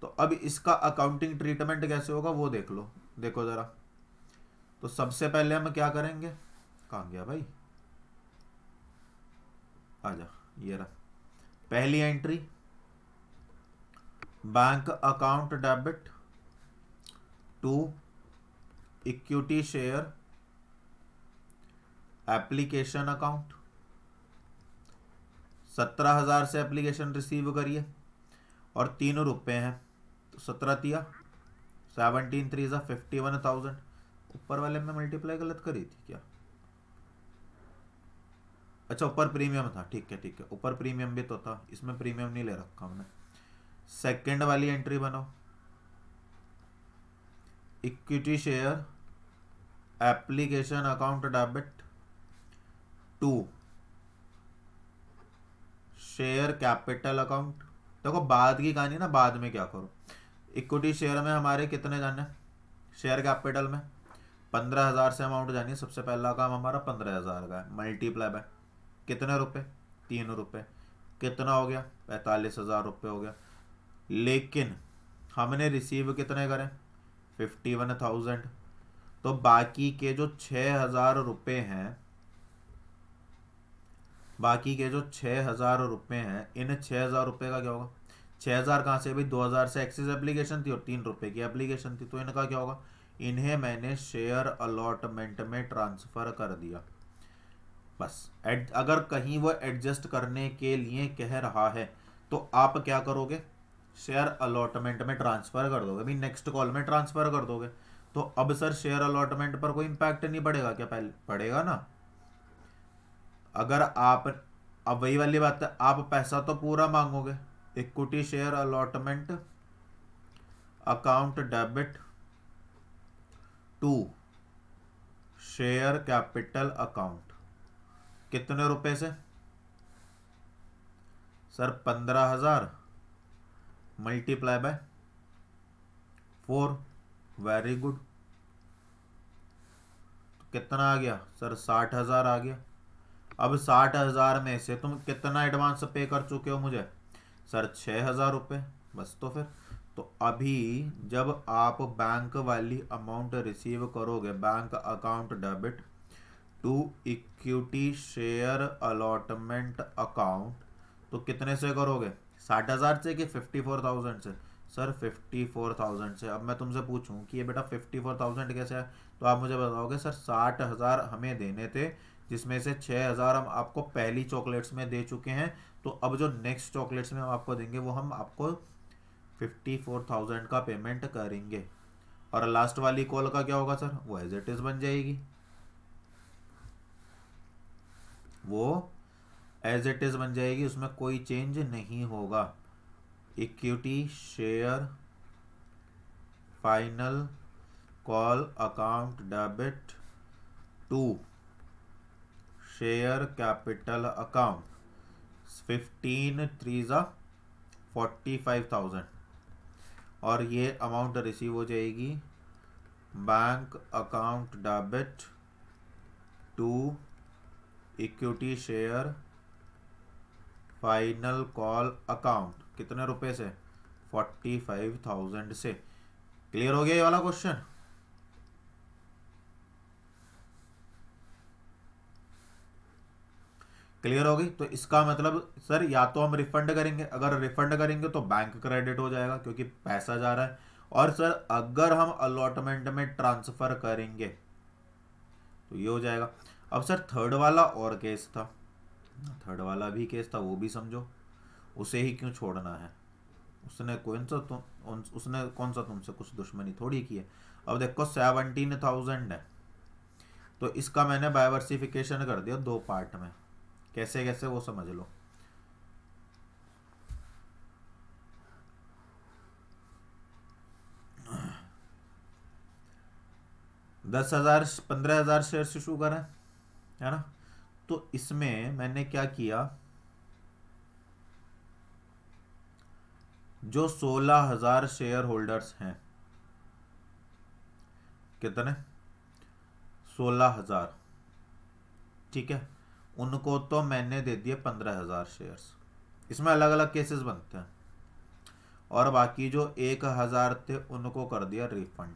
तो अब इसका अकाउंटिंग ट्रीटमेंट कैसे होगा वो देख लो देखो ज़रा तो सबसे पहले हम क्या करेंगे कहा गया भाई आ जा ये रहा पहली entry bank account debit to equity share application account सत्रह हज़ार से एप्लीकेशन रिसीव करिए और तीन रुपये हैं तो सत्रह तिया सेवनटीन थ्री ज़ा फिफ्टी वन थाउजेंड ऊपर वाले में मल्टीप्लाई गलत करी थी क्या अच्छा ऊपर प्रीमियम था ठीक है ठीक है ऊपर प्रीमियम भी तो था इसमें प्रीमियम नहीं ले रखा हमने सेकंड वाली एंट्री बनाओ equity share application account debit to share capital account देखो बाद की कहानी ना बाद में क्या करो इक्विटी शेयर में हमारे कितने जाने शेयर कैपिटल में पंद्रह हज़ार से अमाउंट जानी सबसे पहला काम हमारा पंद्रह हज़ार का है मल्टीप्लाई बाय कितने रुपए तीन रुपए कितना हो गया पैंतालीस हज़ार रुपये हो गया लेकिन हमने रिसीव कितने करें फिफ्टी वन थाउजेंड तो बाकी के जो छः हज़ार रुपये हैं बाकी के जो छः हज़ार रुपये हैं इन छः हज़ार रुपये का क्या होगा छः हज़ार कहाँ से भाई दो हज़ार से एक्सिस एप्लीकेशन थी और तीन रुपये की एप्लीकेशन थी तो इनका क्या होगा इन्हें मैंने शेयर अलॉटमेंट में ट्रांसफ़र कर दिया बस एड अगर कहीं वो एडजस्ट करने के लिए कह रहा है तो आप क्या करोगे शेयर अलॉटमेंट में ट्रांसफ़र कर दोगे अभी नेक्स्ट कॉल में ट्रांसफ़र कर दोगे तो अब सर शेयर अलॉटमेंट पर कोई इम्पैक्ट नहीं पड़ेगा क्या पहले पड़ेगा ना अगर आप अब वही वाली बात है आप पैसा तो पूरा मांगोगे equity share allotment account debit to share capital account कितने रुपए से सर पंद्रह हजार multiply by four very good कितना आ गया सर साठ हजार आ गया अब साठ हज़ार में से तुम कितना एडवांस पे कर चुके हो मुझे सर छः हज़ार रुपये बस तो फिर तो अभी जब आप बैंक वाली अमाउंट रिसीव करोगे bank account debit to equity share allotment account तो कितने से करोगे साठ हज़ार से कि फिफ्टी फोर थाउजेंड से सर फिफ्टी फोर थाउजेंड से अब मैं तुमसे पूछूं कि ये बेटा फिफ्टी फोर थाउजेंड कैसे है तो आप मुझे बताओगे सर साठ हज़ार हमें देने थे जिसमें से 6000 हम आपको पहली चॉकलेट्स में दे चुके हैं तो अब जो नेक्स्ट चॉकलेट्स में हम आपको देंगे वो हम आपको 54,000 का पेमेंट करेंगे और लास्ट वाली कॉल का क्या होगा सर वो एज इट इज़ बन जाएगी वो एज इट इज़ बन जाएगी उसमें कोई चेंज नहीं होगा equity share final call account debit to share capital account fifteen three ज़ा फोर्टी फाइव थाउजेंड और ये अमाउंट रिसीव हो जाएगी bank account debit to equity share final call account कितने रुपए से फोर्टी फाइव थाउजेंड से क्लियर हो गया ये वाला क्वेश्चन क्लियर होगी तो इसका मतलब सर या तो हम रिफंड करेंगे अगर रिफंड करेंगे तो बैंक क्रेडिट हो जाएगा क्योंकि पैसा जा रहा है और सर अगर हम अलॉटमेंट में ट्रांसफर करेंगे तो ये हो जाएगा अब सर थर्ड वाला और केस था थर्ड वाला भी केस था वो भी समझो उसे ही क्यों छोड़ना है उसने कौन सा तुम उसने कौन सा तुमसे कुछ दुश्मनी थोड़ी की है अब देखो सेवनटीन थाउजेंड है तो इसका मैंने बाइवर्सिफिकेशन कर दिया दो पार्ट में कैसे कैसे वो समझ लो दस हज़ार पंद्रह हज़ार शेयर इशू करें है ना तो इसमें मैंने क्या किया जो सोलह हजार शेयर होल्डर्स हैं कितने सोलह हजार ठीक है उनको तो मैंने दे दिए पंद्रह हज़ार शेयर्स इसमें अलग अलग केसेस बनते हैं और बाकी जो एक हज़ार थे उनको कर दिया रिफंड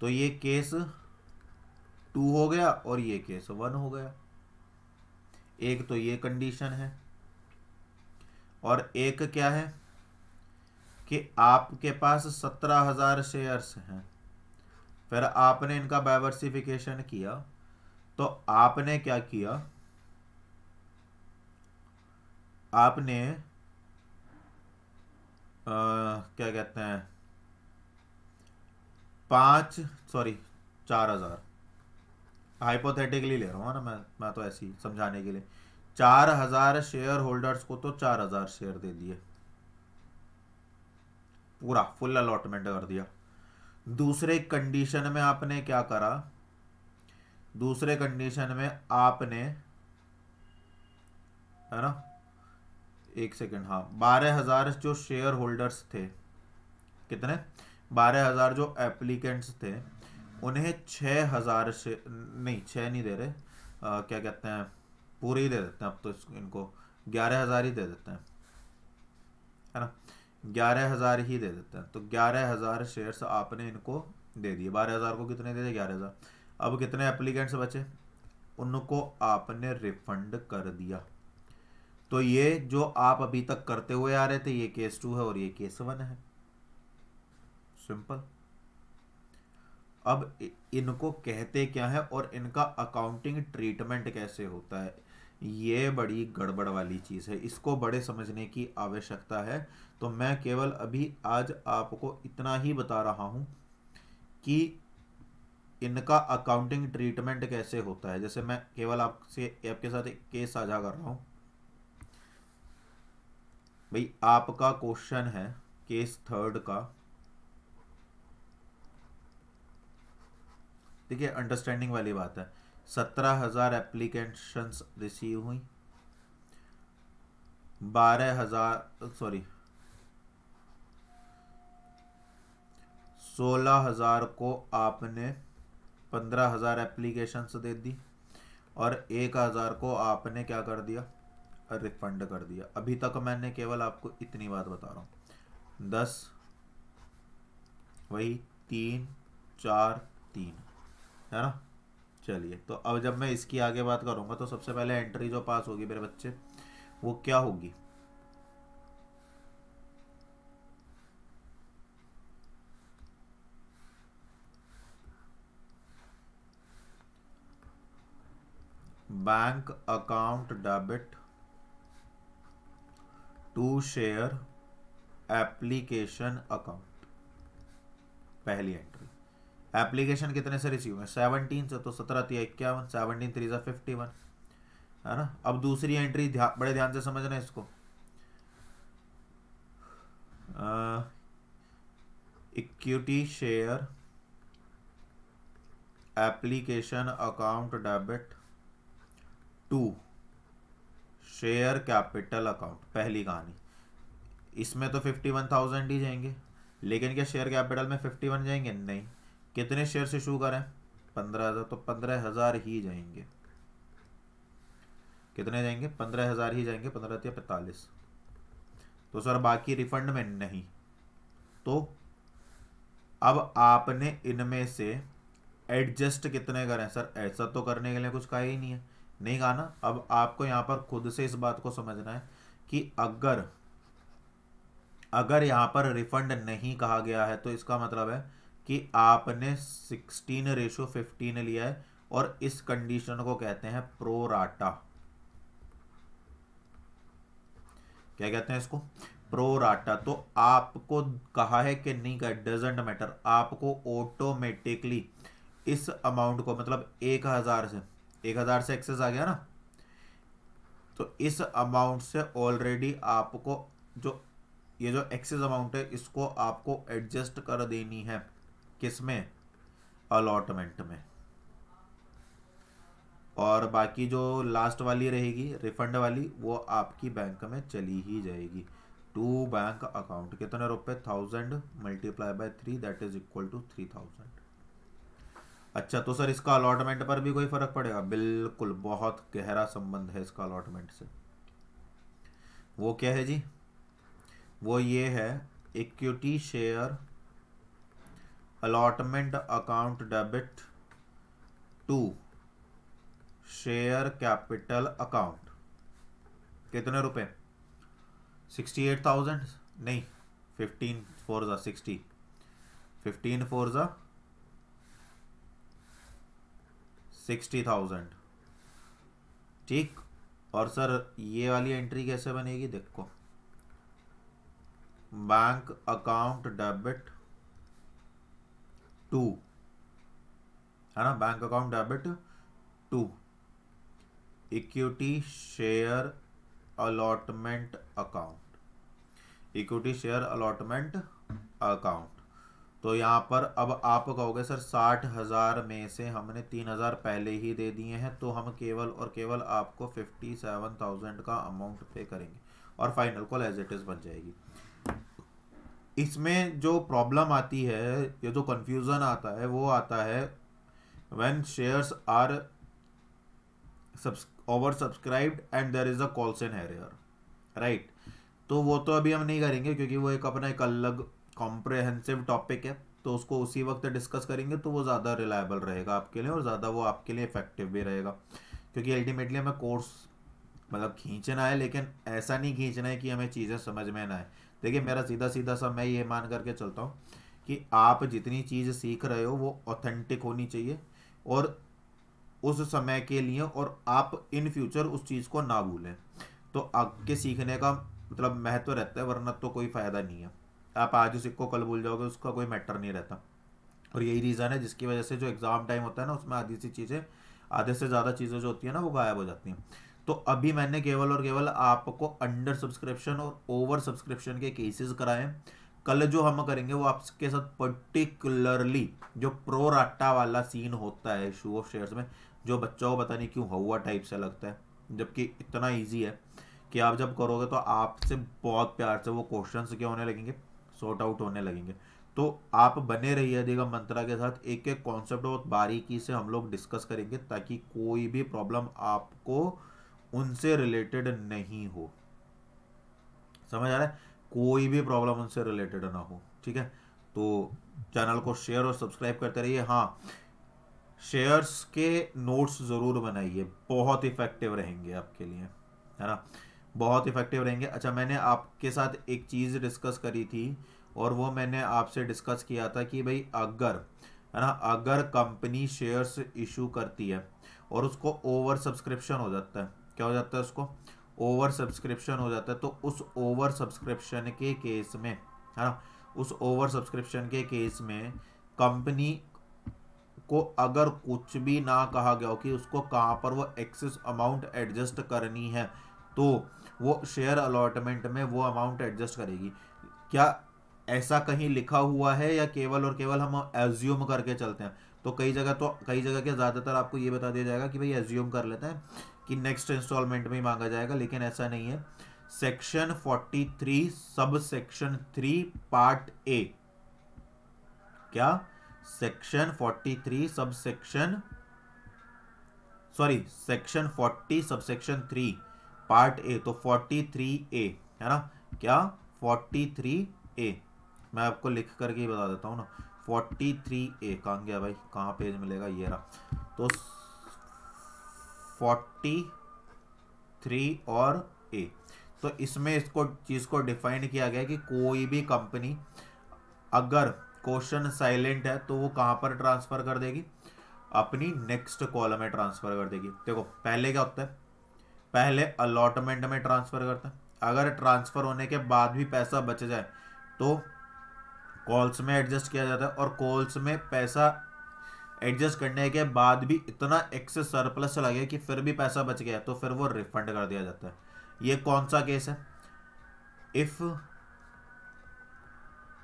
तो ये केस टू हो गया और ये केस वन हो गया एक तो ये कंडीशन है और एक क्या है कि आपके पास सत्रह हज़ार शेयर्स हैं फिर आपने इनका डाइवर्सिफिकेशन किया तो आपने क्या किया आपने आ, क्या कहते हैं पांच सॉरी चार हज़ार हाइपोथेटिकली ले रहा हूं ना मैं मैं तो ऐसी समझाने के लिए चार हज़ार शेयर होल्डर्स को तो चार हज़ार शेयर दे दिए पूरा फुल अलॉटमेंट कर दिया दूसरे कंडीशन में आपने क्या करा दूसरे कंडीशन में आपने है ना एक सेकंड हाँ बारह हज़ार जो शेयर होल्डर्स थे कितने बारह हज़ार जो एप्लीकेंट्स थे उन्हें छ हज़ार से नहीं छः नहीं दे रहे आ, क्या कहते हैं पूरे ही दे देते हैं अब तो इनको ग्यारह हज़ार ही दे देते हैं है ना ग्यारह हज़ार ही दे देते हैं तो ग्यारह हज़ार शेयर्स आपने इनको दे दिए बारह हज़ार को कितने दे दिए ग्यारह हज़ार अब कितने एप्लीकेंट्स बचे उनको आपने रिफंड कर दिया तो ये जो आप अभी तक करते हुए आ रहे थे ये केस टू है और ये केस वन है सिंपल अब इनको कहते क्या है और इनका अकाउंटिंग ट्रीटमेंट कैसे होता है ये बड़ी गड़बड़ वाली चीज़ है इसको बड़े समझने की आवश्यकता है तो मैं केवल अभी आज आपको इतना ही बता रहा हूं कि इनका अकाउंटिंग ट्रीटमेंट कैसे होता है जैसे मैं केवल आपसे आपके साथ एक केस साझा कर रहा हूँ भाई आपका क्वेश्चन है केस थर्ड का देखिए अंडरस्टैंडिंग वाली बात है सत्रह हजार एप्लीकेशन रिसीव हुई बारह हजार सॉरी सोलह हजार को आपने पंद्रह हज़ार एप्लीकेशन दे दी और एक हज़ार को आपने क्या कर दिया रिफंड कर दिया अभी तक मैंने केवल आपको इतनी बात बता रहा हूँ दस वही तीन चार तीन है ना चलिए तो अब जब मैं इसकी आगे बात करूँगा तो सबसे पहले एंट्री जो पास होगी मेरे बच्चे वो क्या होगी bank account debit to share application account पहली एंट्री एप्लीकेशन कितने से रिसीव है सेवनटीन से तो सत्रह तीन इक्यावन सेवनटीन थ्री सा फिफ्टी वन है ना अब दूसरी एंट्री ध्या, बड़े ध्यान से समझना इसको equity share application account debit to share capital account पहली कहानी इसमें तो फिफ्टी वन थाउजेंड ही जाएंगे लेकिन क्या शेयर कैपिटल में फिफ्टी वन जाएंगे नहीं कितने शेयर से करें पंद्रह हज़ार तो पंद्रह हज़ार ही जाएंगे कितने जाएंगे पंद्रह हज़ार ही जाएंगे पंद्रह या पैंतालीस तो सर बाकी रिफंड में नहीं तो अब आपने इनमें से एडजस्ट कितने करें सर ऐसा तो करने के लिए कुछ कहा ही नहीं है नहीं कहा ना अब आपको यहां पर खुद से इस बात को समझना है कि अगर अगर यहां पर रिफंड नहीं कहा गया है तो इसका मतलब है कि आपने सिक्सटीन रेशो फिफ्टीन लिया है और इस कंडीशन को कहते हैं प्रोराटा क्या कहते हैं इसको प्रोराटा तो आपको कहा है कि नहीं कहा डजेंट मैटर आपको ऑटोमेटिकली इस अमाउंट को मतलब एक हजार से एक हज़ार से एक्सेस आ गया ना तो इस अमाउंट से ऑलरेडी आपको जो ये जो एक्सेस अमाउंट है इसको आपको एडजस्ट कर देनी है किस में अलॉटमेंट में और बाकी जो लास्ट वाली रहेगी रिफंड वाली वो आपकी बैंक में चली ही जाएगी टू बैंक अकाउंट कितने रुपए thousand multiply by three that is equal to three thousand अच्छा तो सर इसका अलॉटमेंट पर भी कोई फ़र्क पड़ेगा बिल्कुल बहुत गहरा संबंध है इसका अलॉटमेंट से वो क्या है जी वो ये है equity share allotment account debit to share capital account कितने रुपए सिक्सटी एट थाउजेंड नहीं फिफ्टीन फोर ज़ा सिक्सटी फिफ्टीन फोर ज़ा सिक्सटी थाउजेंड ठीक और सर ये वाली एंट्री कैसे बनेगी देखो बैंक अकाउंट डेबिट टू है ना bank account debit to equity share allotment account equity share allotment account तो यहाँ पर अब आप कहोगे सर साठ हज़ार में से हमने तीन हज़ार पहले ही दे दिए हैं तो हम केवल और केवल आपको फिफ्टी सेवन थाउजेंड का अमाउंट पे करेंगे और final call as it is बन जाएगी इसमें जो प्रॉब्लम आती है या जो कन्फ्यूज़न आता है वो आता है when shares are over oversubscribed and there is a calls in error right तो वो तो अभी हम नहीं करेंगे क्योंकि वो एक अपना एक अलग कॉम्प्रहेंसिव टॉपिक है तो उसको उसी वक्त डिस्कस करेंगे तो वो ज़्यादा रिलायबल रहेगा आपके लिए और ज़्यादा वो आपके लिए इफेक्टिव भी रहेगा क्योंकि अल्टीमेटली हमें कोर्स मतलब खींचना है लेकिन ऐसा नहीं खींचना है कि हमें चीज़ें समझ में ना आए देखिए मेरा सीधा सीधा सा मैं ये मान करके चलता हूँ कि आप जितनी चीज़ सीख रहे हो वो ऑथेंटिक होनी चाहिए और उस समय के लिए और आप इन फ्यूचर उस चीज़ को ना भूलें तो आपके सीखने का मतलब महत्व रहता है वरना तो कोई फ़ायदा नहीं है आप आज उस को कल भूल जाओगे उसका कोई मैटर नहीं रहता और यही रीज़न है जिसकी वजह से जो एग्ज़ाम टाइम होता है ना उसमें आधी सी चीज़ें आधे से ज़्यादा चीज़ें जो होती है ना वो गायब हो जाती हैं तो अभी मैंने केवल और केवल आपको अंडर सब्सक्रिप्शन और ओवर सब्सक्रिप्शन के केसेस कराए कल जो हम करेंगे वो आपके साथ पर्टिकुलरली जो प्रो राटा वाला सीन होता है शू ऑफ शेयर्स में जो बच्चों को पता नहीं क्यों हवा टाइप से लगता है जबकि इतना ईजी है कि आप जब करोगे तो आपसे बहुत प्यार से वो क्वेश्चन क्या होने लगेंगे सॉर्ट आउट होने लगेंगे तो आप बने देगा मंत्रा के साथ एक एक कॉन्सेप्ट बहुत बारीकी से हम लोग डिस्कस करेंगे ताकि कोई भी प्रॉब्लम आपको उनसे रिलेटेड नहीं हो समझ आ रहा है कोई भी प्रॉब्लम उनसे रिलेटेड ना हो ठीक है तो चैनल को शेयर और सब्सक्राइब करते रहिए हाँ शेयर्स के नोट्स ज़रूर बनाइए बहुत इफेक्टिव रहेंगे आपके लिए है ना बहुत इफेक्टिव रहेंगे अच्छा मैंने आपके साथ एक चीज़ डिस्कस करी थी और वो मैंने आपसे डिस्कस किया था कि भाई अगर है ना अगर कंपनी शेयर्स इशू करती है और उसको ओवर सब्सक्रिप्शन हो जाता है क्या हो जाता है उसको ओवर सब्सक्रिप्शन हो जाता है तो उस ओवर सब्सक्रिप्शन के केस में है ना उस ओवर सब्सक्रिप्शन के केस में कंपनी को अगर कुछ भी ना कहा गया हो कि उसको कहाँ पर वो एक्सेस अमाउंट एडजस्ट करनी है तो वो शेयर अलॉटमेंट में वो अमाउंट एडजस्ट करेगी क्या ऐसा कहीं लिखा हुआ है या केवल और केवल हम एज्यूम करके चलते हैं तो कई जगह तो कई जगह के ज़्यादातर आपको ये बता दिया जाएगा कि भाई एज्यूम कर लेते हैं कि नेक्स्ट इंस्टॉलमेंट में मांगा जाएगा लेकिन ऐसा नहीं है section 43 sub section 3 part A क्या section 43 sub section sorry section 40 sub section part A तो 43 ए है ना क्या 43 ए मैं आपको लिख करके ही बता देता हूँ ना 43 ए कहाँ गया भाई कहाँ पेज मिलेगा ये रहा तो 43 और ए तो इसमें इसको चीज़ को डिफाइन किया गया कि कोई भी कंपनी अगर क्वेश्चन साइलेंट है तो वो कहाँ पर ट्रांसफ़र कर देगी अपनी नेक्स्ट कॉलम में ट्रांसफ़र कर देगी देखो पहले क्या होता है पहले अलॉटमेंट में ट्रांसफ़र करता है अगर ट्रांसफ़र होने के बाद भी पैसा बच जाए तो कॉल्स में एडजस्ट किया जाता है और कॉल्स में पैसा एडजस्ट करने के बाद भी इतना एक्सेस सरप्लस चला गया कि फिर भी पैसा बच गया तो फिर वो रिफंड कर दिया जाता है ये कौन सा केस है इफ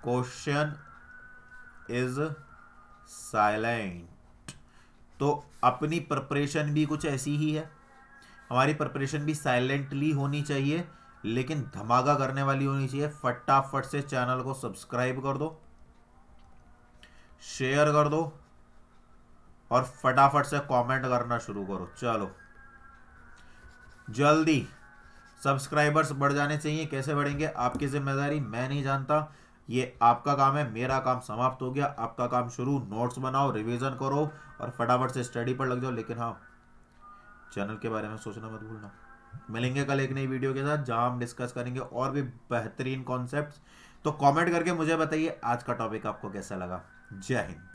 क्वेश्चन इज साइलेंट तो अपनी प्रिपरेशन भी कुछ ऐसी ही है हमारी प्रिपरेशन भी साइलेंटली होनी चाहिए लेकिन धमाका करने वाली होनी चाहिए फटाफट से चैनल को सब्सक्राइब कर दो शेयर कर दो और फटाफट से कमेंट करना शुरू करो चलो जल्दी सब्सक्राइबर्स बढ़ जाने चाहिए कैसे बढ़ेंगे आपकी जिम्मेदारी मैं नहीं जानता ये आपका काम है मेरा काम समाप्त हो गया आपका काम शुरू नोट्स बनाओ रिवीजन करो और फटाफट से स्टडी पर लग जाओ लेकिन हाँ चैनल के बारे में सोचना मत भूलना मिलेंगे कल एक नई वीडियो के साथ जहां हम डिस्कस करेंगे और भी बेहतरीन कॉन्सेप्ट्स तो कमेंट करके मुझे बताइए आज का टॉपिक आपको कैसा लगा जय हिंद